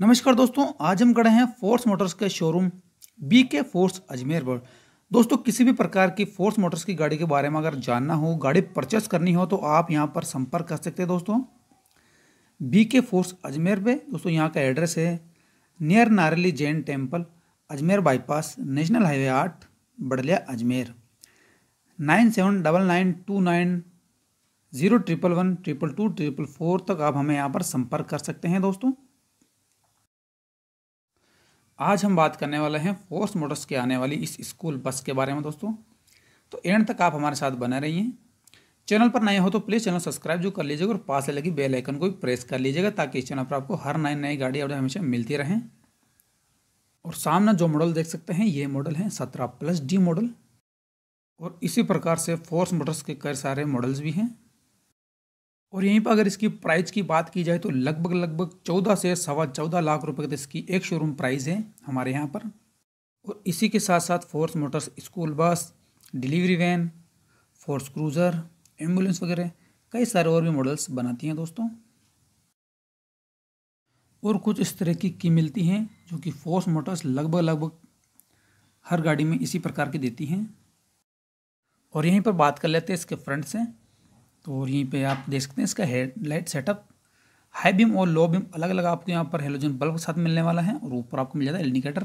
नमस्कार दोस्तों आज हम खड़े हैं फोर्स मोटर्स के showroom B K Force Ajmer पर दोस्तों किसी भी प्रकार की फोर्स मोटर्स की गाड़ी के बारे में अगर जानना हो गाड़ी परचेस करनी हो तो आप यहाँ पर संपर्क कर सकते हैं दोस्तों बी के फोर्स अजमेर पे दोस्तों यहाँ का एड्रेस है near Narli Jain temple Ajmer bypass national highway आठ Badliya Ajmer nine seven double nine two nine zero triple one triple two triple four तक आप हमें यहाँ पर संपर्क कर सकते हैं दोस्तों आज हम बात करने वाले हैं फोर्स मोटर्स के आने वाली इस स्कूल बस के बारे में दोस्तों तो एंड तक आप हमारे साथ बने रहिए चैनल पर नए हो तो प्लीज़ चैनल सब्सक्राइब जो कर लीजिएगा और पास से लगी बेल आइकन को भी प्रेस कर लीजिएगा ताकि इस चैनल पर आपको हर नई नई गाड़ी अपडेट हमेशा मिलती रहें और सामने जो मॉडल देख सकते हैं ये मॉडल है सत्रह प्लस डी मॉडल और इसी प्रकार से फोर्स मोटर्स के कई सारे मॉडल्स भी हैं और यहीं पर अगर इसकी प्राइस की बात की जाए तो लगभग लगभग चौदह से सवा चौदह लाख रुपए का इसकी एक शोरूम प्राइस है हमारे यहाँ पर और इसी के साथ साथ Force Motors school bus delivery van Force Cruiser ambulance वगैरह कई सारे और भी मॉडल्स बनाती हैं दोस्तों और कुछ इस तरह की की मिलती हैं जो कि फोर्स मोटर्स लगभग लगभग हर गाड़ी में इसी प्रकार की देती हैं और यहीं पर बात कर लेते हैं इसके फ्रंट से तो यहीं पे आप देख सकते हैं इसका हेडलाइट सेटअप हाई बीम और लो बीम अलग अलग आपको यहाँ पर हेलोजन बल्ब के साथ मिलने वाला है और ऊपर आपको मिल जाता है इंडिकेटर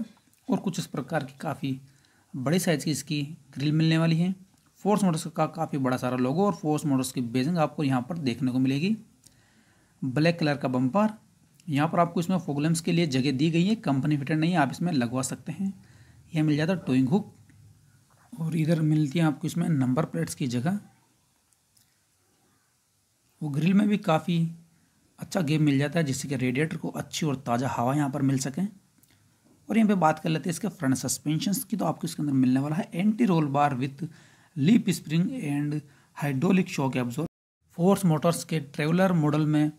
और कुछ इस प्रकार की काफ़ी बड़े साइज़ की इसकी ग्रिल मिलने वाली है फोर्स मोटर्स का काफ़ी बड़ा सारा लोगो और फोर्स मोटर्स की बेजिंग आपको यहाँ पर देखने को मिलेगी ब्लैक कलर का बम्पर यहाँ पर आपको इसमें फोगलम्स के लिए जगह दी गई है कंपनी फिटेड नहीं है आप इसमें लगवा सकते हैं यह मिल जाता है टोइंग हुक और इधर मिलती है आपको इसमें नंबर प्लेट्स की जगह वो ग्रिल में भी काफ़ी अच्छा गेम मिल जाता है जिससे कि रेडिएटर को अच्छी और ताज़ा हवा यहाँ पर मिल सकें और यहाँ पे बात कर लेते हैं इसके फ्रंट सस्पेंशन की तो आपको इसके अंदर मिलने वाला है anti roll bar with leaf spring and hydraulic shock absorb Force Motors के ट्रेवलर मॉडल में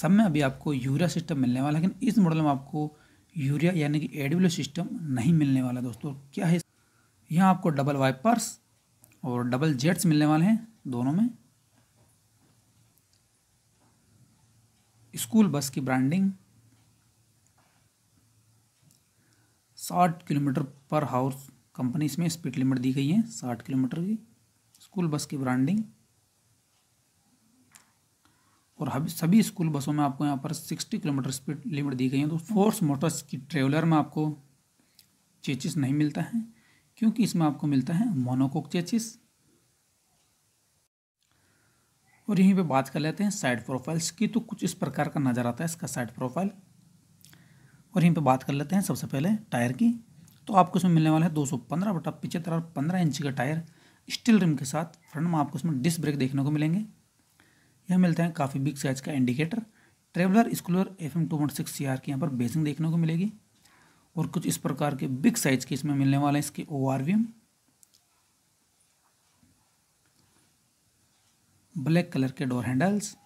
सब में अभी आपको यूरिया सिस्टम मिलने वाला है लेकिन इस मॉडल में आपको यूरिया यानी कि एडब्ल्यू सिस्टम नहीं मिलने वाला दोस्तों क्या है यहाँ आपको डबल वाइपर्स और डबल जेट्स मिलने वाले हैं दोनों में स्कूल बस की ब्रांडिंग साठ किलोमीटर पर हाउस कंपनी इसमें स्पीड लिमिट दी गई है साठ किलोमीटर की स्कूल बस की ब्रांडिंग और सभी स्कूल बसों में आपको यहाँ पर सिक्सटी किलोमीटर स्पीड लिमिट दी गई है तो फोर्स मोटर्स की ट्रेवलर में आपको चेचिस नहीं मिलता है क्योंकि इसमें आपको मिलता है मोनोकोक चेचिस और यहीं पे बात कर लेते हैं साइड प्रोफाइल्स की तो कुछ इस प्रकार का नज़र आता है इसका साइड प्रोफाइल और यहीं पे बात कर लेते हैं सबसे पहले टायर की तो आपको इसमें मिलने वाला है दो सौ पंद्रह बटा पिचहत्तर और पंद्रह इंच का टायर स्टील रिम के साथ फ्रंट में आपको इसमें डिस्क ब्रेक देखने को मिलेंगे यह मिलते हैं काफ़ी बिग साइज का indicator Traveller schooler F M two six C R की यहाँ पर बेसिंग देखने को मिलेगी और कुछ इस प्रकार के बिग साइज के इसमें मिलने वाले हैं इसके ओ आर ब्लैक कलर के डोर हैंडल्स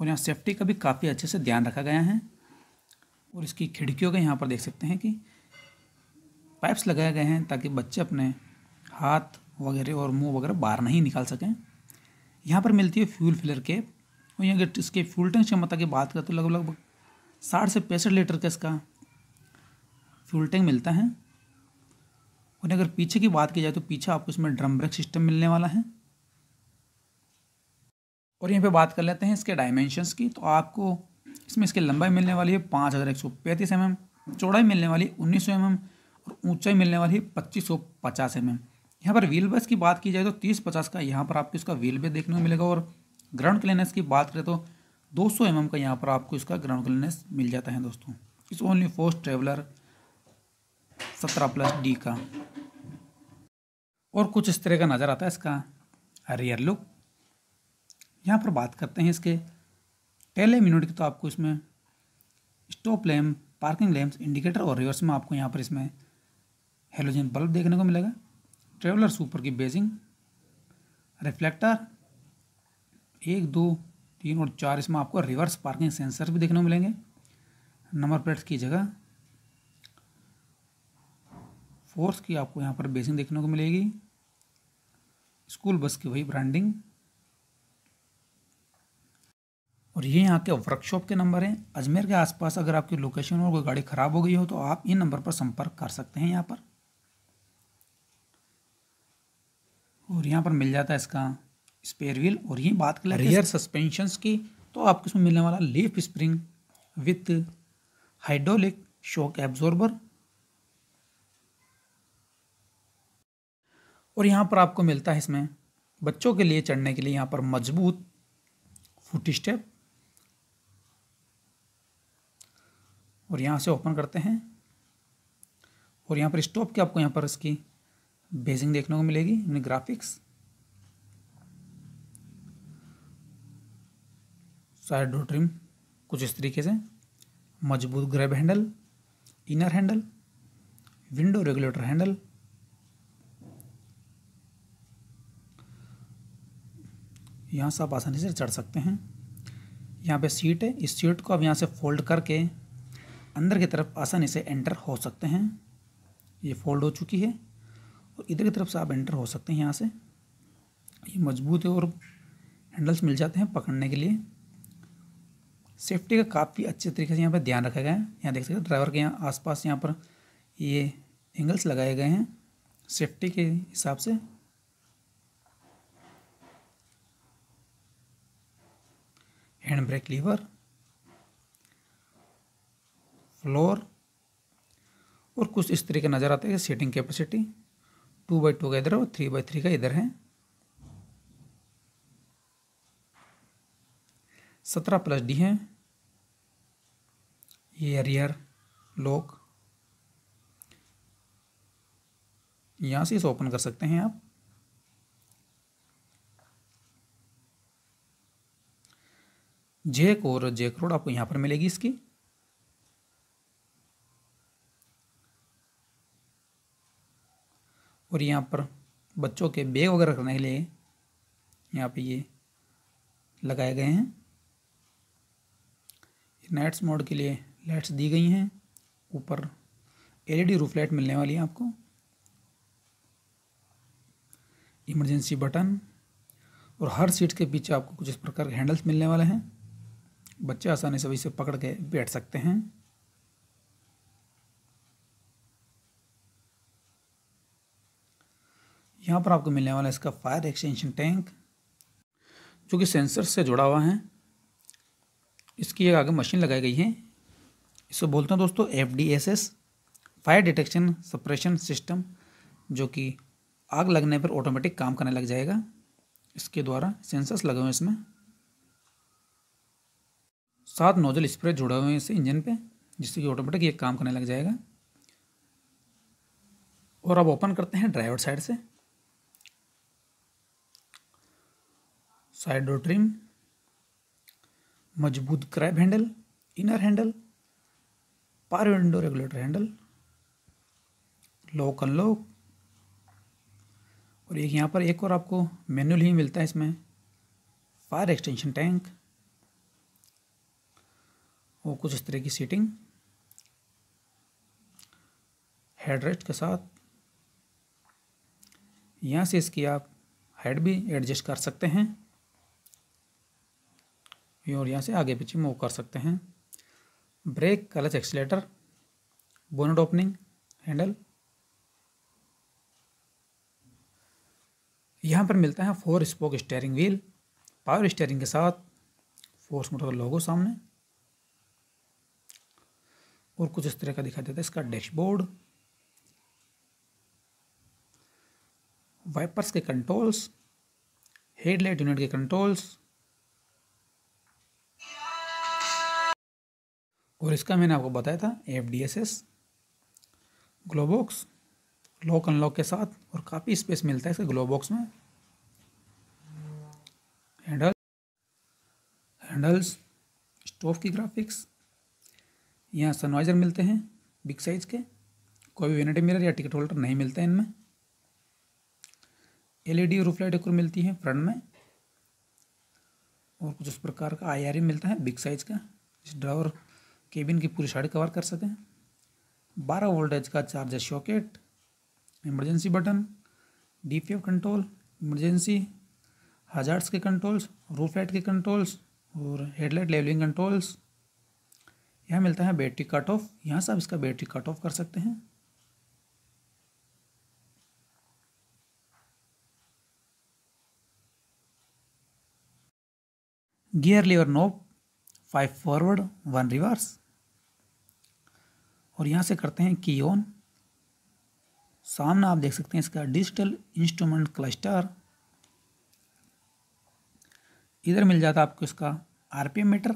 और यहाँ सेफ्टी का भी काफ़ी अच्छे से ध्यान रखा गया है और इसकी खिड़कियों का यहाँ पर देख सकते हैं कि पाइप्स लगाए गए हैं ताकि बच्चे अपने हाथ वगैरह और मुंह वगैरह बाहर नहीं निकाल सकें यहाँ पर मिलती है फ्यूल फिलर केप और यहाँ अगर इसके फ्यूल टैंक क्षमता की बात करें तो लगभग लगभग साठ से पैंसठ लीटर का इसका फ्यूल टैंक मिलता है और अगर पीछे की बात की जाए तो पीछे आपको इसमें ड्रम ब्रेक सिस्टम मिलने वाला है और यहाँ पे बात कर लेते हैं इसके डायमेंशंस की तो आपको इसमें इसकी लंबाई मिलने वाली है पाँच हज़ार एक सौ पैंतीस एम mm, एम चौड़ाई मिलने वाली उन्नीस सौ एम mm एम और ऊंचाई मिलने वाली है पच्चीस सौ पचास एम mm। एम यहाँ पर व्हील बेस की बात की जाए तो तीस पचास का यहाँ पर आपको इसका व्हील बेस देखने को मिलेगा और ग्राउंड क्लीनेस की बात करें तो दो सौ एम एम का यहाँ पर आपको इसका ग्राउंड क्लीनेस मिल जाता है दोस्तों इस ओनली फोर्स ट्रेवलर सत्रह प्लस डी का और कुछ इस तरह का नज़र आता है इसका रियर लुक यहाँ पर बात करते हैं इसके टेल मिनट यूनिट की तो आपको इसमें stop lamp parking lamp indicator और रिवर्स में आपको यहाँ पर इसमें हेलोजन बल्ब देखने को मिलेगा ट्रेवलर सुपर की बेजिंग रिफ्लेक्टर एक दो तीन और चार इसमें आपको रिवर्स पार्किंग सेंसर भी देखने को मिलेंगे नंबर प्लेट्स की जगह फोर्स की आपको यहाँ पर बेसिंग देखने को मिलेगी स्कूल बस की वही ब्रांडिंग और ये यहाँ के वर्कशॉप के नंबर हैं अजमेर के आसपास अगर आपकी लोकेशन और कोई गाड़ी ख़राब हो गई हो तो आप इन नंबर पर संपर्क कर सकते हैं यहाँ पर और यहाँ पर मिल जाता है इसका स्पेयर व्हील और ये बात कर रियर सस्पेंशन की तो आपको इसमें मिलने वाला leaf spring with hydraulic shock absorber और यहाँ पर आपको मिलता है इसमें बच्चों के लिए चढ़ने के लिए यहाँ पर मजबूत फुट स्टेप और यहाँ से ओपन करते हैं और यहाँ पर स्टॉप की आपको यहाँ पर इसकी बेजिंग देखने को मिलेगी यानी ग्राफिक्स साइड डो ट्रिम कुछ इस तरीके से मजबूत grab handle inner handle window regulator handle यहाँ से आप आसानी से चढ़ सकते हैं यहाँ पे सीट है इस सीट को आप यहाँ से फोल्ड करके अंदर की तरफ आसानी से एंटर हो सकते हैं ये फोल्ड हो चुकी है और इधर की तरफ से आप एंटर हो सकते हैं यहाँ से ये मजबूत है और हैंडल्स मिल जाते हैं पकड़ने के लिए सेफ्टी का काफ़ी अच्छे तरीके से यहाँ पर ध्यान रखा गया है यहाँ देख सकते हैं ड्राइवर के यहाँ पास यहाँ पर ये एंगल्स लगाए गए हैं सेफ्टी के हिसाब से हैंड ब्रेक लीवर फ्लोर और कुछ इस तरीके नज़र आते हैं seating capacity two by two का इधर और थ्री बाई थ्री का इधर है सत्रह प्लस डी है ये अरियर लॉक यहाँ से इसे ओपन कर सकते हैं आप जेक और जेक रोड आपको यहाँ पर मिलेगी इसकी और यहाँ पर बच्चों के बैग वगैरह रखने के लिए यहाँ पे ये लगाए गए हैं नाइट्स मोड के लिए लाइट्स दी गई हैं ऊपर एलईडी रूफ लाइट मिलने वाली है आपको इमरजेंसी बटन और हर सीट के पीछे आपको कुछ इस प्रकार के हैंडल्स मिलने वाले हैं बच्चे आसानी से से पकड़ के बैठ सकते हैं यहाँ पर आपको मिलने वाला इसका फायर एक्सटेंशन टैंक जो कि सेंसर से जुड़ा हुआ है इसकी एक आगे मशीन लगाई गई है इसको बोलते हैं दोस्तों F D S S fire detection suppression system जो कि आग लगने पर ऑटोमेटिक काम करने लग जाएगा इसके द्वारा सेंसर्स लगे हुए हैं इसमें सात नोजल स्प्रे जुड़े हुए हैं इस इंजन पे जिससे कि ऑटोमेटिक ये काम करने लग जाएगा और अब ओपन करते हैं ड्राइवर साइड से साइड डोर ट्रिम मजबूत grab handle inner handle power window regulator handle lock unlock और एक यहाँ पर एक और आपको मैनुअल ही मिलता है इसमें फायर एक्सटेंशन टैंक और कुछ इस तरह की सीटिंग हेडरेस्ट के साथ यहाँ से इसकी आप हेड भी एडजस्ट कर सकते हैं ये और यहाँ से आगे पीछे मूव कर सकते हैं brake clutch accelerator bonnet opening handle यहाँ पर मिलता है four spoke steering wheel power steering के साथ फोर्स मोटर का लोगो सामने और कुछ इस तरह का दिखाई देता है इसका डैशबोर्ड वाइपर्स के कंट्रोल्स हेडलाइट यूनिट के कंट्रोल्स और इसका मैंने आपको बताया था F D S S glovebox lock unlock के साथ और काफ़ी स्पेस मिलता है इसके ग्लोबॉक्स में हैंडल हैंडल्स स्टोव की ग्राफिक्स यहाँ सनवाइजर मिलते हैं बिग साइज़ के कोई भी वेनेटी मिरर या टिकट होल्डर नहीं मिलते हैं इनमें एलईडी रूफ लाइट एक मिलती है फ्रंट में और कुछ उस प्रकार का आईआरई मिलता है बिग साइज़ का ड्रावर केबिन की पूरी साइड कवर कर सकें बारह वोल्टेज का charger socket emergency button D control emergency hazards के कंट्रोल्स रूफ लाइट के कंट्रोल्स और हेडलाइट लेवलिंग कंट्रोल्स यहाँ मिलता है बैटरी कट ऑफ यहाँ से आप इसका बैटरी कट ऑफ कर सकते हैं gear lever knob five forward one reverse और यहाँ से करते हैं की ऑन सामना आप देख सकते हैं इसका डिजिटल इंस्ट्रूमेंट क्लस्टर इधर मिल जाता आपको इसका आरपीएम मीटर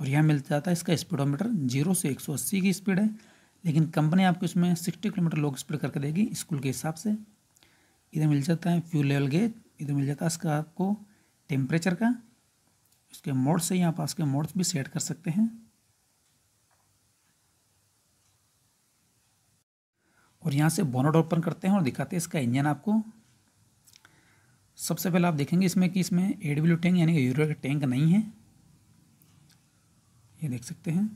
और यहाँ मिल जाता है इसका स्पीडोमीटर जीरो से एक सौ अस्सी की स्पीड है लेकिन कंपनी आपको इसमें सिक्सटी किलोमीटर लोग स्पीड करके देगी स्कूल के हिसाब से इधर मिल जाता है फ्यूल लेवल गेज इधर मिल जाता है इसका आपको टेम्परेचर का इसके मोड्स से यहाँ पास के मोड्स भी सेट कर सकते हैं और यहाँ से बोनट ओपन करते हैं और दिखाते हैं इसका इंजन आपको सबसे पहले आप देखेंगे इसमें कि इसमें ए डब्ल्यू टैंक यानी कि यूरो का टैंक नहीं है ये देख सकते हैं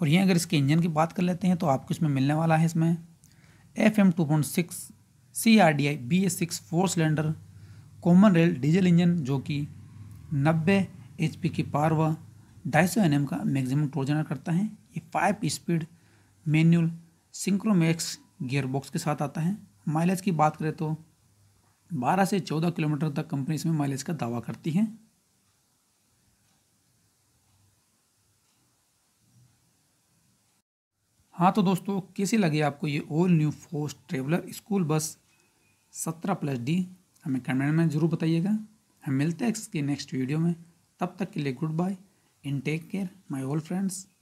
और ये अगर इसके इंजन की बात कर लेते हैं तो आपको इसमें मिलने वाला है इसमें F M two point six C R D I B S six four cylinder common rail diesel engine जो कि नब्बे एच पी की पार व ढाई सौ एन एम का मैक्सिमम टोर्जनर करता है ये five speed manual synchromesh gearbox के साथ आता है माइलेज की बात करें तो 12 से 14 किलोमीटर तक कंपनी इसमें माइलेज का दावा करती है हाँ तो दोस्तों कैसे लगे आपको ये all new Force Traveller school bus सत्रह प्लस डी हमें कमेंट में ज़रूर बताइएगा हम मिलते हैं इसके नेक्स्ट वीडियो में तब तक के लिए good bye and take care my all friends